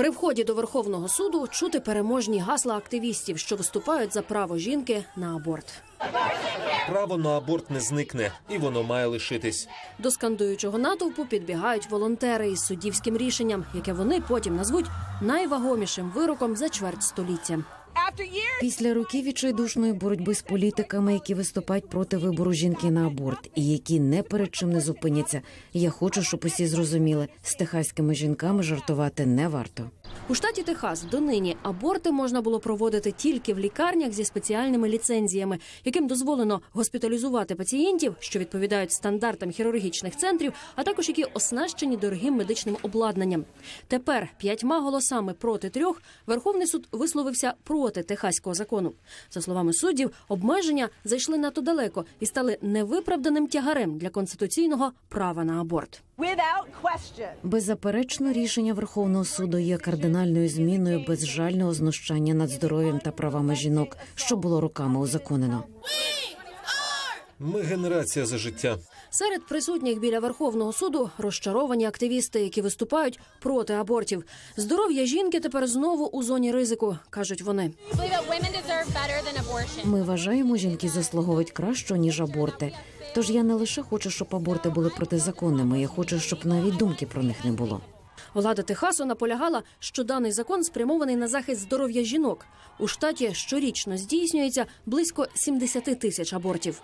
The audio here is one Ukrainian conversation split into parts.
При вході до Верховного суду чути переможні гасла активістів, що виступають за право жінки на аборт. Право на аборт не зникне, і воно має лишитись. До скандуючого натовпу підбігають волонтери із суддівським рішенням, яке вони потім назвуть найвагомішим вироком за чверть століття. Після років відчайдушної боротьби з політиками, які виступають проти вибору жінки на аборт, і які не перед чим не зупиняться. Я хочу, щоб усі зрозуміли, з техаськими жінками жартувати не варто. У штаті Техас донині аборти можна було проводити тільки в лікарнях зі спеціальними ліцензіями, яким дозволено госпіталізувати пацієнтів, що відповідають стандартам хірургічних центрів, а також які оснащені дорогим медичним обладнанням. Тепер п'ятьма голосами проти трьох Верховний суд висловився проти техаського закону. За словами суддів, обмеження зайшли надто далеко і стали невиправданим тягарем для конституційного права на аборт. Беззаперечно, рішення Верховного суду є кардинальною зміною безжального знущання над здоров'ям та правами жінок, що було роками узаконено. Ми генерація за життя. Серед присутніх біля Верховного суду розчаровані активісти, які виступають проти абортів. Здоров'я жінки тепер знову у зоні ризику, кажуть вони. Ми вважаємо, жінки заслуговують краще ніж аборти. Тож я не лише хочу, щоб аборти були протизаконними. Я хочу, щоб навіть думки про них не було. Влада Техасу наполягала, що даний закон спрямований на захист здоров'я жінок. У штаті щорічно здійснюється близько 70 тисяч абортів.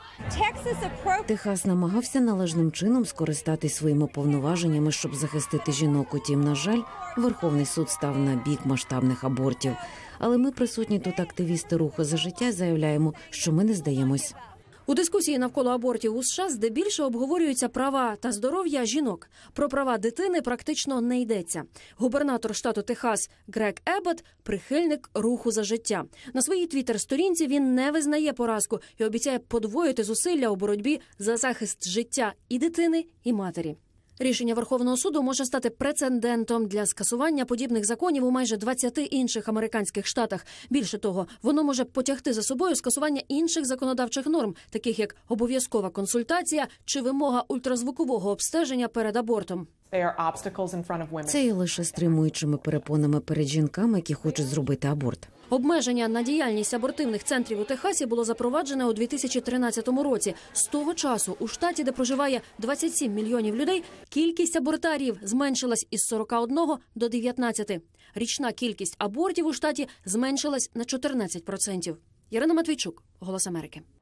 Техас намагався належним чином скористатись своїми повноваженнями, щоб захистити жінок. Утім, на жаль, Верховний суд став на бік масштабних абортів. Але ми присутні тут активісти руху за життя заявляємо, що ми не здаємось. У дискусії навколо абортів у США здебільше обговорюються права та здоров'я жінок. Про права дитини практично не йдеться. Губернатор штату Техас Грег Ебет прихильник руху за життя. На своїй твіттер-сторінці він не визнає поразку і обіцяє подвоїти зусилля у боротьбі за захист життя і дитини, і матері. Рішення Верховного суду може стати прецедентом для скасування подібних законів у майже 20 інших американських штатах. Більше того, воно може потягти за собою скасування інших законодавчих норм, таких як обов'язкова консультація чи вимога ультразвукового обстеження перед абортом. Це є лише стримуючими перепонами перед жінками, які хочуть зробити аборт. Обмеження на діяльність абортивних центрів у Техасі було запроваджене у 2013 році. З того часу у штаті, де проживає 27 мільйонів людей, кількість абортарів зменшилась із 41 до 19. Річна кількість абортів у штаті зменшилась на 14%. Ярина Матвійчук, Голос Америки.